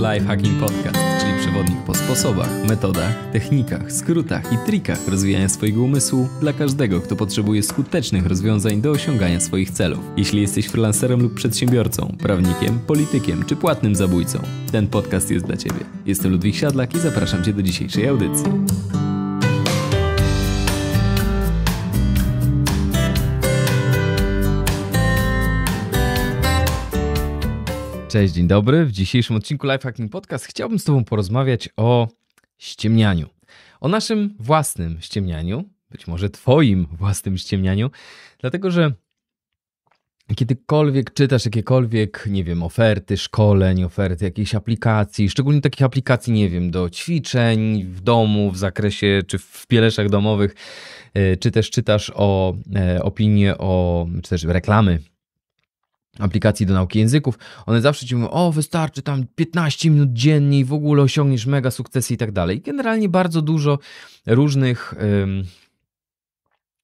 Lifehacking Podcast, czyli przewodnik po sposobach, metodach, technikach, skrótach i trikach rozwijania swojego umysłu dla każdego, kto potrzebuje skutecznych rozwiązań do osiągania swoich celów. Jeśli jesteś freelancerem lub przedsiębiorcą, prawnikiem, politykiem czy płatnym zabójcą, ten podcast jest dla Ciebie. Jestem Ludwik Siadlak i zapraszam Cię do dzisiejszej audycji. Cześć, dzień dobry. W dzisiejszym odcinku Lifehacking Podcast chciałbym z Tobą porozmawiać o ściemnianiu. O naszym własnym ściemnianiu, być może Twoim własnym ściemnianiu, dlatego że kiedykolwiek czytasz jakiekolwiek, nie wiem, oferty szkoleń, oferty jakiejś aplikacji, szczególnie takich aplikacji, nie wiem, do ćwiczeń w domu, w zakresie czy w pieleszach domowych, e, czy też czytasz o e, opinie o, czy też reklamy aplikacji do nauki języków, one zawsze ci mówią, o wystarczy tam 15 minut dziennie i w ogóle osiągniesz mega sukcesy i tak dalej. Generalnie bardzo dużo różnych ym,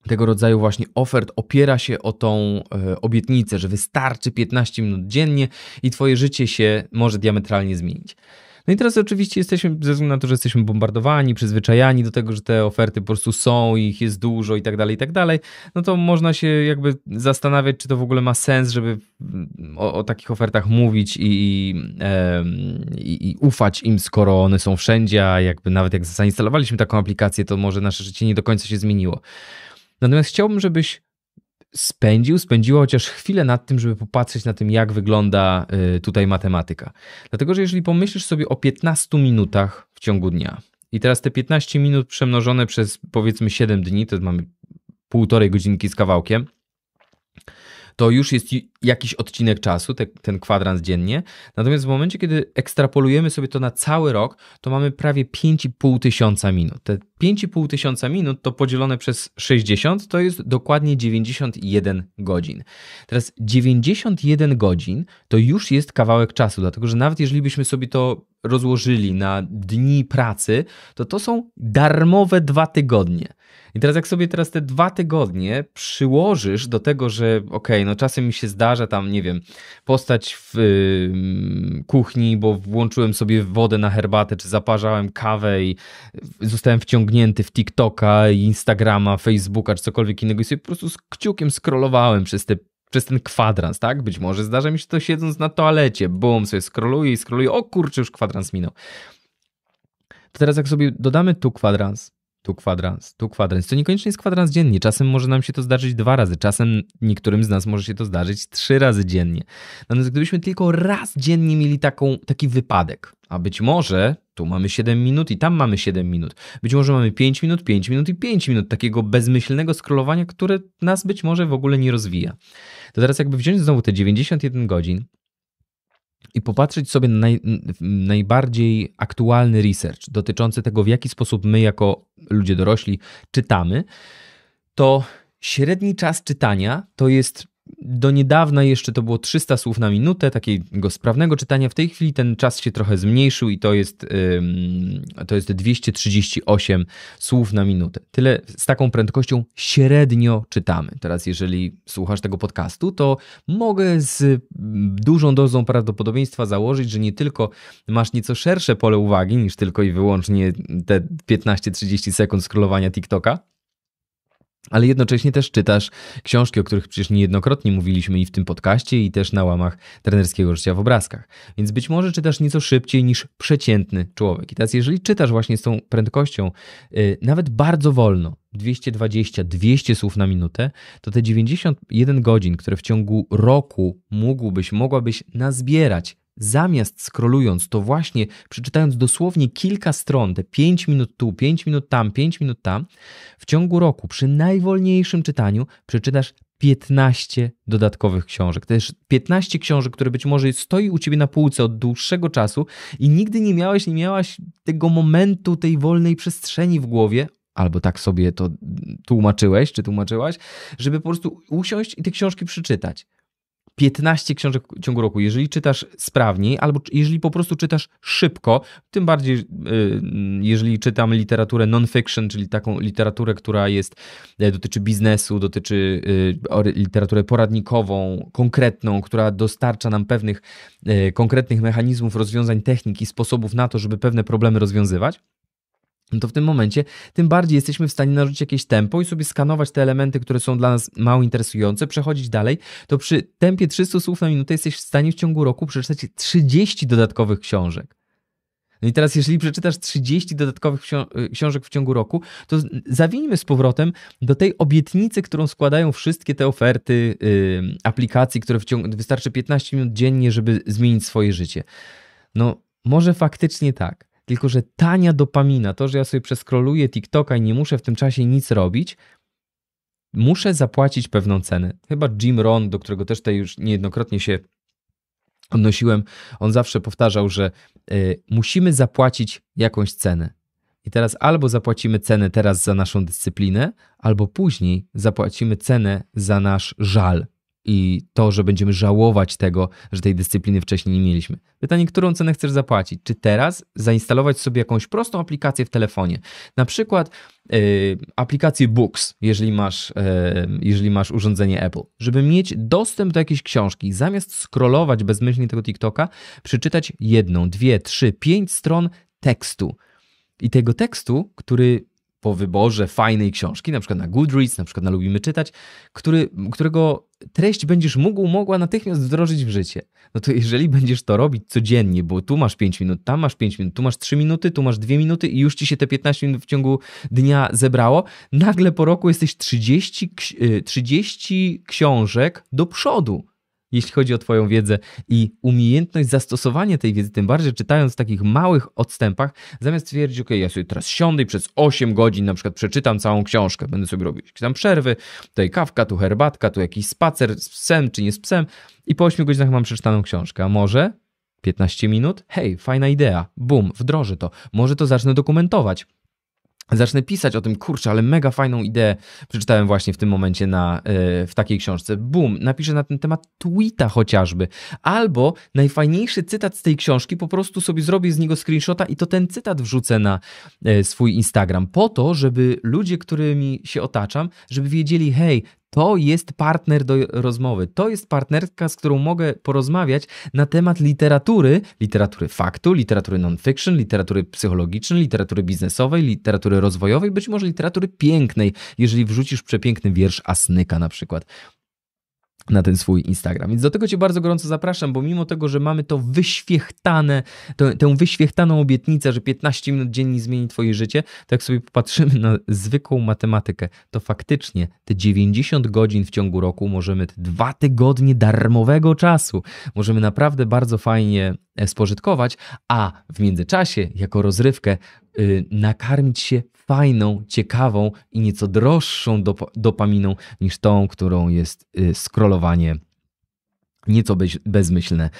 tego rodzaju właśnie ofert opiera się o tą y, obietnicę, że wystarczy 15 minut dziennie i twoje życie się może diametralnie zmienić. No i teraz oczywiście jesteśmy, ze względu na to, że jesteśmy bombardowani, przyzwyczajani do tego, że te oferty po prostu są, ich jest dużo i tak dalej, i tak dalej, no to można się jakby zastanawiać, czy to w ogóle ma sens, żeby o, o takich ofertach mówić i, i, i ufać im, skoro one są wszędzie, a jakby nawet jak zainstalowaliśmy taką aplikację, to może nasze życie nie do końca się zmieniło. Natomiast chciałbym, żebyś spędził, spędziło chociaż chwilę nad tym, żeby popatrzeć na tym, jak wygląda y, tutaj matematyka. Dlatego, że jeżeli pomyślisz sobie o 15 minutach w ciągu dnia i teraz te 15 minut przemnożone przez powiedzmy 7 dni, to mamy półtorej godzinki z kawałkiem, to już jest jakiś odcinek czasu, te, ten kwadrans dziennie. Natomiast w momencie, kiedy ekstrapolujemy sobie to na cały rok, to mamy prawie 5,5 tysiąca minut. Te 5,5 tysiąca minut to podzielone przez 60 to jest dokładnie 91 godzin. Teraz 91 godzin to już jest kawałek czasu, dlatego że nawet jeżeli byśmy sobie to rozłożyli na dni pracy, to to są darmowe dwa tygodnie. I teraz jak sobie teraz te dwa tygodnie przyłożysz do tego, że okej, okay, no czasem mi się zdarza tam, nie wiem, postać w mm, kuchni, bo włączyłem sobie wodę na herbatę, czy zaparzałem kawę i zostałem wciągnięty w TikToka, Instagrama, Facebooka, czy cokolwiek innego i sobie po prostu z kciukiem scrollowałem przez te przez ten kwadrans, tak? Być może zdarza mi się to siedząc na toalecie, bum, sobie skroluję i skroluję, o kurczę, już kwadrans minął. To teraz jak sobie dodamy tu kwadrans, tu kwadrans, tu kwadrans. To niekoniecznie jest kwadrans dziennie. Czasem może nam się to zdarzyć dwa razy, czasem niektórym z nas może się to zdarzyć trzy razy dziennie. Natomiast gdybyśmy tylko raz dziennie mieli taką, taki wypadek, a być może tu mamy 7 minut i tam mamy 7 minut, być może mamy 5 minut, 5 minut i 5 minut takiego bezmyślnego scrollowania, które nas być może w ogóle nie rozwija. To teraz jakby wziąć znowu te 91 godzin i popatrzeć sobie na naj, najbardziej aktualny research dotyczący tego, w jaki sposób my, jako ludzie dorośli, czytamy, to średni czas czytania to jest do niedawna jeszcze to było 300 słów na minutę, takiego sprawnego czytania. W tej chwili ten czas się trochę zmniejszył i to jest, to jest 238 słów na minutę. Tyle z taką prędkością średnio czytamy. Teraz, jeżeli słuchasz tego podcastu, to mogę z dużą dozą prawdopodobieństwa założyć, że nie tylko masz nieco szersze pole uwagi niż tylko i wyłącznie te 15-30 sekund scrollowania TikToka ale jednocześnie też czytasz książki, o których przecież niejednokrotnie mówiliśmy i w tym podcaście, i też na łamach trenerskiego życia w obrazkach. Więc być może czytasz nieco szybciej niż przeciętny człowiek. I teraz, jeżeli czytasz właśnie z tą prędkością, yy, nawet bardzo wolno, 220, 200 słów na minutę, to te 91 godzin, które w ciągu roku mógłbyś, mogłabyś nazbierać Zamiast skrolując, to właśnie przeczytając dosłownie kilka stron, te 5 minut tu, 5 minut tam, 5 minut tam, w ciągu roku przy najwolniejszym czytaniu przeczytasz 15 dodatkowych książek. To jest 15 książek, które być może stoi u ciebie na półce od dłuższego czasu i nigdy nie miałeś, nie miałaś tego momentu, tej wolnej przestrzeni w głowie, albo tak sobie to tłumaczyłeś, czy tłumaczyłaś, żeby po prostu usiąść i te książki przeczytać. 15 książek w ciągu roku. Jeżeli czytasz sprawniej, albo jeżeli po prostu czytasz szybko, tym bardziej y, jeżeli czytam literaturę non-fiction, czyli taką literaturę, która jest, e, dotyczy biznesu, dotyczy y, literaturę poradnikową, konkretną, która dostarcza nam pewnych e, konkretnych mechanizmów, rozwiązań, technik i sposobów na to, żeby pewne problemy rozwiązywać no to w tym momencie tym bardziej jesteśmy w stanie narzucić jakieś tempo i sobie skanować te elementy, które są dla nas mało interesujące, przechodzić dalej, to przy tempie 300 słów na minutę jesteś w stanie w ciągu roku przeczytać 30 dodatkowych książek. No i teraz, jeżeli przeczytasz 30 dodatkowych y, książek w ciągu roku, to zawińmy z powrotem do tej obietnicy, którą składają wszystkie te oferty yy, aplikacji, które wystarczy 15 minut dziennie, żeby zmienić swoje życie. No, może faktycznie tak. Tylko, że tania dopamina, to, że ja sobie przeskroluję TikToka i nie muszę w tym czasie nic robić, muszę zapłacić pewną cenę. Chyba Jim Ron, do którego też tutaj już niejednokrotnie się odnosiłem, on zawsze powtarzał, że y, musimy zapłacić jakąś cenę. I teraz albo zapłacimy cenę teraz za naszą dyscyplinę, albo później zapłacimy cenę za nasz żal, i to, że będziemy żałować tego, że tej dyscypliny wcześniej nie mieliśmy. Pytanie, którą cenę chcesz zapłacić? Czy teraz zainstalować sobie jakąś prostą aplikację w telefonie? Na przykład yy, aplikację Books, jeżeli masz, yy, jeżeli masz urządzenie Apple, żeby mieć dostęp do jakiejś książki. Zamiast scrollować bezmyślnie tego TikToka, przeczytać jedną, dwie, trzy, pięć stron tekstu. I tego tekstu, który po wyborze fajnej książki, na przykład na Goodreads, na przykład na Lubimy Czytać, który, którego treść będziesz mógł, mogła natychmiast wdrożyć w życie. No to jeżeli będziesz to robić codziennie, bo tu masz 5 minut, tam masz 5 minut, tu masz 3 minuty, tu masz 2 minuty i już ci się te 15 minut w ciągu dnia zebrało, nagle po roku jesteś 30, 30 y, książek do przodu jeśli chodzi o Twoją wiedzę i umiejętność zastosowania tej wiedzy, tym bardziej czytając w takich małych odstępach, zamiast twierdzić, ok, ja sobie teraz siądę i przez 8 godzin na przykład przeczytam całą książkę, będę sobie robić tam przerwy, tutaj kawka, tu herbatka, tu jakiś spacer z psem czy nie z psem i po 8 godzinach mam przeczytaną książkę, a może 15 minut? Hej, fajna idea, bum, wdrożę to, może to zacznę dokumentować. Zacznę pisać o tym, kurczę, ale mega fajną ideę przeczytałem właśnie w tym momencie na, e, w takiej książce. Bum, napiszę na ten temat tweeta chociażby. Albo najfajniejszy cytat z tej książki, po prostu sobie zrobię z niego screenshota i to ten cytat wrzucę na e, swój Instagram. Po to, żeby ludzie, którymi się otaczam, żeby wiedzieli, hej, to jest partner do rozmowy. To jest partnerka, z którą mogę porozmawiać na temat literatury, literatury faktu, literatury non-fiction, literatury psychologicznej, literatury biznesowej, literatury rozwojowej, być może literatury pięknej, jeżeli wrzucisz przepiękny wiersz Asnyka na przykład na ten swój Instagram. Więc do tego Cię bardzo gorąco zapraszam, bo mimo tego, że mamy to wyświechtane, to, tę wyświechtaną obietnicę, że 15 minut dziennie zmieni Twoje życie, tak jak sobie popatrzymy na zwykłą matematykę, to faktycznie te 90 godzin w ciągu roku możemy te dwa tygodnie darmowego czasu, możemy naprawdę bardzo fajnie E, spożytkować, a w międzyczasie, jako rozrywkę, y, nakarmić się fajną, ciekawą i nieco droższą dop dopaminą niż tą, którą jest skrolowanie y, scrollowanie nieco bezmyślne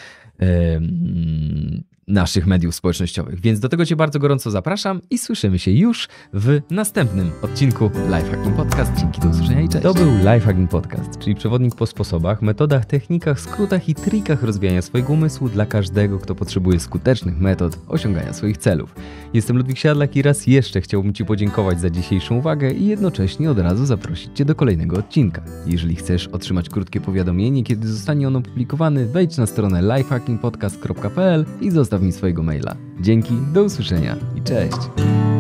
naszych mediów społecznościowych. Więc do tego Cię bardzo gorąco zapraszam i słyszymy się już w następnym odcinku Lifehacking Podcast. Dzięki, do usłyszenia i cześć. To był Lifehacking Podcast, czyli przewodnik po sposobach, metodach, technikach, skrótach i trikach rozwijania swojego umysłu dla każdego, kto potrzebuje skutecznych metod osiągania swoich celów. Jestem Ludwik Siadlak i raz jeszcze chciałbym Ci podziękować za dzisiejszą uwagę i jednocześnie od razu zaprosić Cię do kolejnego odcinka. Jeżeli chcesz otrzymać krótkie powiadomienie, kiedy zostanie ono opublikowane, wejdź na stronę lifehackingpodcast.pl i zostaw zostaw mi swojego maila. Dzięki, do usłyszenia i cześć!